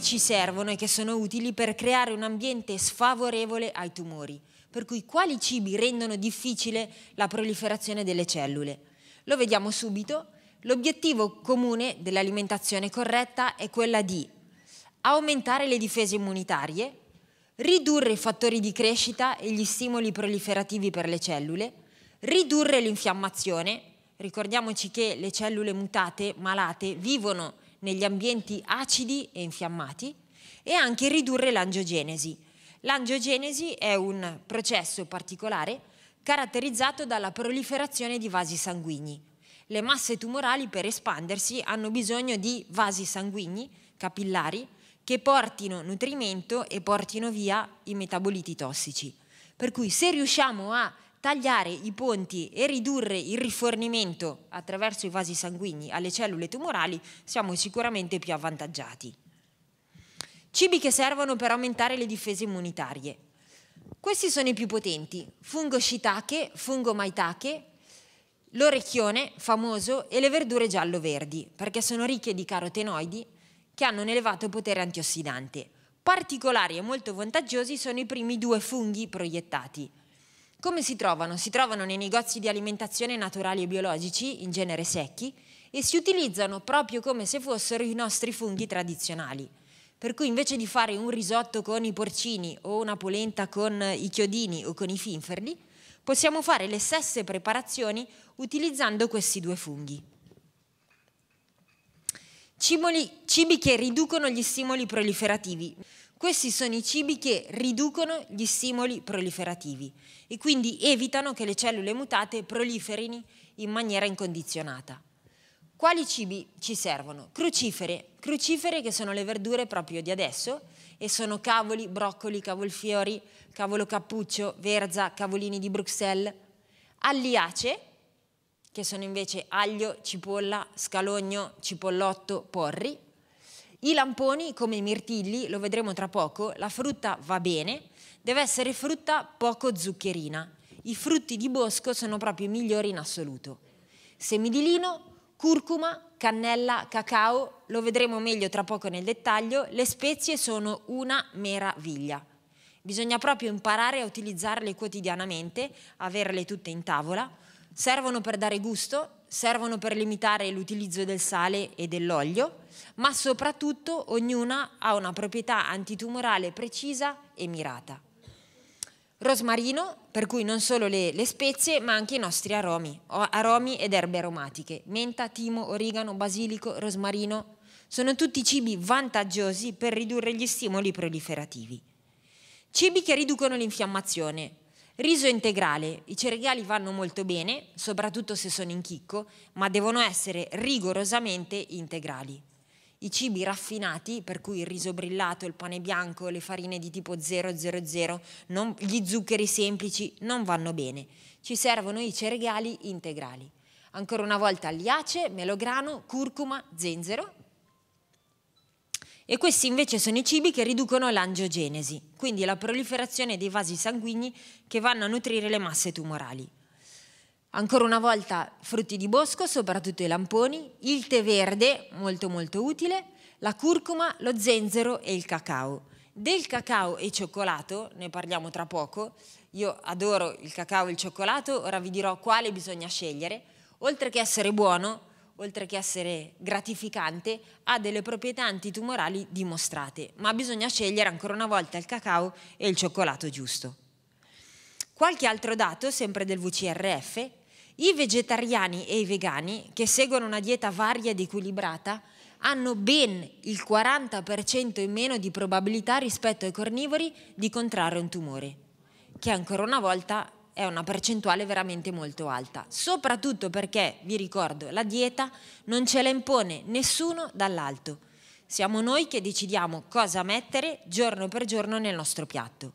ci servono e che sono utili per creare un ambiente sfavorevole ai tumori, per cui quali cibi rendono difficile la proliferazione delle cellule. Lo vediamo subito. L'obiettivo comune dell'alimentazione corretta è quella di aumentare le difese immunitarie, ridurre i fattori di crescita e gli stimoli proliferativi per le cellule, ridurre l'infiammazione, ricordiamoci che le cellule mutate, malate, vivono negli ambienti acidi e infiammati e anche ridurre l'angiogenesi. L'angiogenesi è un processo particolare caratterizzato dalla proliferazione di vasi sanguigni. Le masse tumorali per espandersi hanno bisogno di vasi sanguigni, capillari, che portino nutrimento e portino via i metaboliti tossici. Per cui se riusciamo a tagliare i ponti e ridurre il rifornimento attraverso i vasi sanguigni alle cellule tumorali, siamo sicuramente più avvantaggiati. Cibi che servono per aumentare le difese immunitarie. Questi sono i più potenti, fungo shiitake, fungo maitake, l'orecchione famoso e le verdure giallo-verdi, perché sono ricche di carotenoidi che hanno un elevato potere antiossidante. Particolari e molto vantaggiosi sono i primi due funghi proiettati, come si trovano? Si trovano nei negozi di alimentazione naturali e biologici, in genere secchi, e si utilizzano proprio come se fossero i nostri funghi tradizionali. Per cui invece di fare un risotto con i porcini o una polenta con i chiodini o con i finferli, possiamo fare le stesse preparazioni utilizzando questi due funghi. Cimoli, cibi che riducono gli stimoli proliferativi. Questi sono i cibi che riducono gli stimoli proliferativi e quindi evitano che le cellule mutate proliferino in maniera incondizionata. Quali cibi ci servono? Crucifere, crucifere che sono le verdure proprio di adesso e sono cavoli, broccoli, cavolfiori, cavolo cappuccio, verza, cavolini di Bruxelles, alliace, che sono invece aglio, cipolla, scalogno, cipollotto, porri, i lamponi, come i mirtilli, lo vedremo tra poco, la frutta va bene, deve essere frutta poco zuccherina. I frutti di bosco sono proprio i migliori in assoluto. Semi di lino, curcuma, cannella, cacao, lo vedremo meglio tra poco nel dettaglio, le spezie sono una meraviglia. Bisogna proprio imparare a utilizzarle quotidianamente, averle tutte in tavola. Servono per dare gusto servono per limitare l'utilizzo del sale e dell'olio, ma soprattutto ognuna ha una proprietà antitumorale precisa e mirata. Rosmarino, per cui non solo le, le spezie, ma anche i nostri aromi, aromi ed erbe aromatiche, menta, timo, origano, basilico, rosmarino, sono tutti cibi vantaggiosi per ridurre gli stimoli proliferativi. Cibi che riducono l'infiammazione, Riso integrale. I cereali vanno molto bene, soprattutto se sono in chicco, ma devono essere rigorosamente integrali. I cibi raffinati, per cui il riso brillato, il pane bianco, le farine di tipo 000, non, gli zuccheri semplici, non vanno bene. Ci servono i cereali integrali. Ancora una volta aliace, melograno, curcuma, zenzero e questi invece sono i cibi che riducono l'angiogenesi, quindi la proliferazione dei vasi sanguigni che vanno a nutrire le masse tumorali. Ancora una volta frutti di bosco, soprattutto i lamponi, il tè verde, molto molto utile, la curcuma, lo zenzero e il cacao. Del cacao e cioccolato, ne parliamo tra poco, io adoro il cacao e il cioccolato, ora vi dirò quale bisogna scegliere, oltre che essere buono oltre che essere gratificante, ha delle proprietà antitumorali dimostrate, ma bisogna scegliere ancora una volta il cacao e il cioccolato giusto. Qualche altro dato, sempre del VCRF, i vegetariani e i vegani, che seguono una dieta varia ed equilibrata, hanno ben il 40% in meno di probabilità rispetto ai carnivori di contrarre un tumore, che ancora una volta è una percentuale veramente molto alta, soprattutto perché, vi ricordo, la dieta non ce la impone nessuno dall'alto. Siamo noi che decidiamo cosa mettere giorno per giorno nel nostro piatto.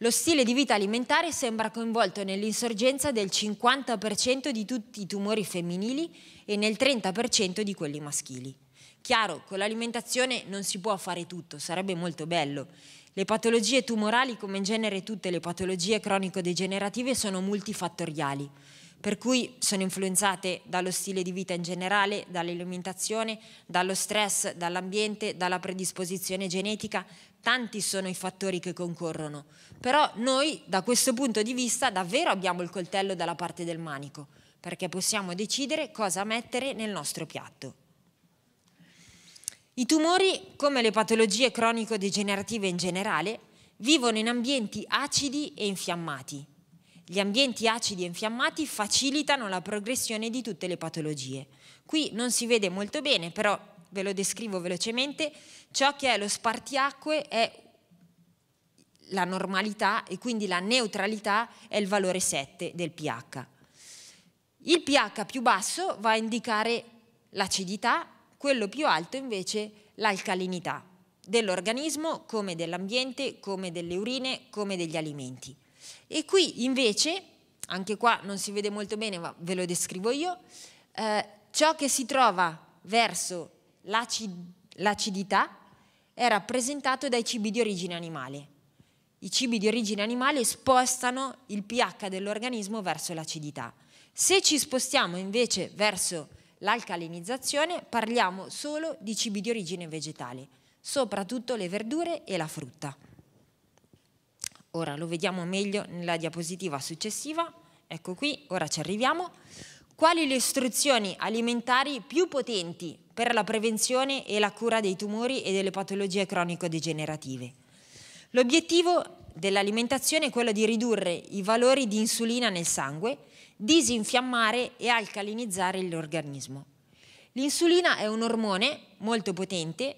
Lo stile di vita alimentare sembra coinvolto nell'insorgenza del 50% di tutti i tumori femminili e nel 30% di quelli maschili. Chiaro, con l'alimentazione non si può fare tutto, sarebbe molto bello. Le patologie tumorali, come in genere tutte le patologie cronico-degenerative, sono multifattoriali, per cui sono influenzate dallo stile di vita in generale, dall'alimentazione, dallo stress, dall'ambiente, dalla predisposizione genetica, tanti sono i fattori che concorrono. Però noi da questo punto di vista davvero abbiamo il coltello dalla parte del manico, perché possiamo decidere cosa mettere nel nostro piatto. I tumori, come le patologie cronico-degenerative in generale, vivono in ambienti acidi e infiammati. Gli ambienti acidi e infiammati facilitano la progressione di tutte le patologie. Qui non si vede molto bene, però ve lo descrivo velocemente. Ciò che è lo spartiacque è la normalità e quindi la neutralità è il valore 7 del pH. Il pH più basso va a indicare l'acidità quello più alto invece l'alcalinità dell'organismo come dell'ambiente, come delle urine, come degli alimenti. E qui invece, anche qua non si vede molto bene ma ve lo descrivo io, eh, ciò che si trova verso l'acidità è rappresentato dai cibi di origine animale. I cibi di origine animale spostano il pH dell'organismo verso l'acidità. Se ci spostiamo invece verso l'alcalinizzazione parliamo solo di cibi di origine vegetale, soprattutto le verdure e la frutta. Ora lo vediamo meglio nella diapositiva successiva, ecco qui, ora ci arriviamo. Quali le istruzioni alimentari più potenti per la prevenzione e la cura dei tumori e delle patologie cronico-degenerative? L'obiettivo dell'alimentazione è quello di ridurre i valori di insulina nel sangue disinfiammare e alcalinizzare l'organismo. L'insulina è un ormone molto potente,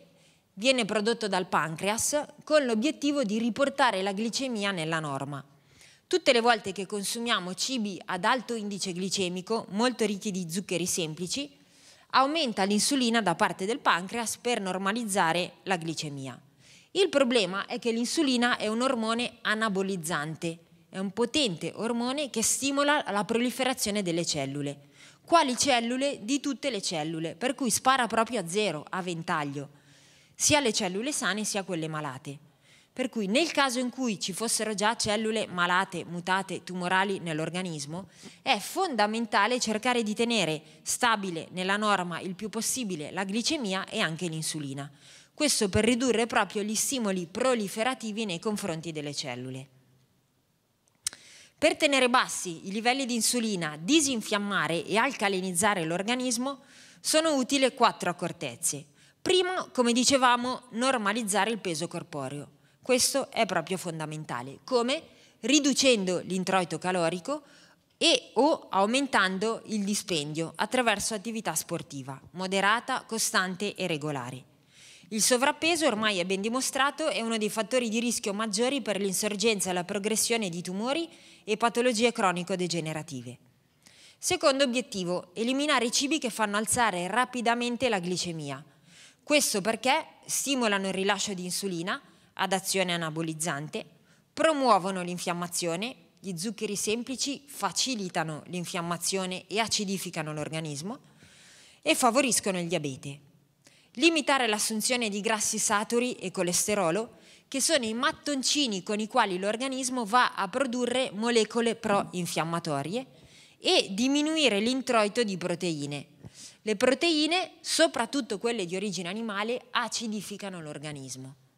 viene prodotto dal pancreas con l'obiettivo di riportare la glicemia nella norma. Tutte le volte che consumiamo cibi ad alto indice glicemico, molto ricchi di zuccheri semplici, aumenta l'insulina da parte del pancreas per normalizzare la glicemia. Il problema è che l'insulina è un ormone anabolizzante, è un potente ormone che stimola la proliferazione delle cellule. Quali cellule? Di tutte le cellule, per cui spara proprio a zero, a ventaglio, sia le cellule sane sia quelle malate. Per cui nel caso in cui ci fossero già cellule malate, mutate, tumorali nell'organismo, è fondamentale cercare di tenere stabile nella norma il più possibile la glicemia e anche l'insulina. Questo per ridurre proprio gli stimoli proliferativi nei confronti delle cellule. Per tenere bassi i livelli di insulina, disinfiammare e alcalinizzare l'organismo, sono utili quattro accortezze. Primo, come dicevamo, normalizzare il peso corporeo. Questo è proprio fondamentale. Come? Riducendo l'introito calorico e o aumentando il dispendio attraverso attività sportiva, moderata, costante e regolare. Il sovrappeso, ormai è ben dimostrato, è uno dei fattori di rischio maggiori per l'insorgenza e la progressione di tumori e patologie cronico-degenerative. Secondo obiettivo, eliminare i cibi che fanno alzare rapidamente la glicemia. Questo perché stimolano il rilascio di insulina ad azione anabolizzante, promuovono l'infiammazione, gli zuccheri semplici facilitano l'infiammazione e acidificano l'organismo e favoriscono il diabete limitare l'assunzione di grassi saturi e colesterolo, che sono i mattoncini con i quali l'organismo va a produrre molecole pro-infiammatorie, e diminuire l'introito di proteine. Le proteine, soprattutto quelle di origine animale, acidificano l'organismo.